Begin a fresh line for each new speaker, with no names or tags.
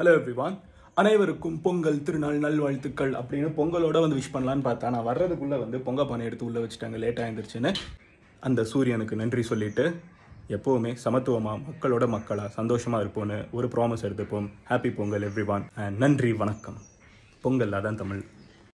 hello everyone அனைவருக்கும் பொங்கல் திருநாள் நல்வாழ்த்துக்கள் அப்படின்னு பொங்கலோட வந்து விஷ் பண்ணலான்னு பார்த்தா நான் வர்றதுக்குள்ளே வந்து பொங்க பானை எடுத்து உள்ளே வச்சுட்டாங்க லேட்டாக இருந்துருச்சுன்னு அந்த சூரியனுக்கு நன்றி சொல்லிட்டு எப்போவுமே சமத்துவமாக மக்களோட மக்களாக சந்தோஷமாக இருப்போன்னு ஒரு ப்ராமிஸ் எடுத்துப்போம் ஹாப்பி பொங்கல் எவ்ரிவான் நன்றி வணக்கம் பொங்கல் அதான் தமிழ்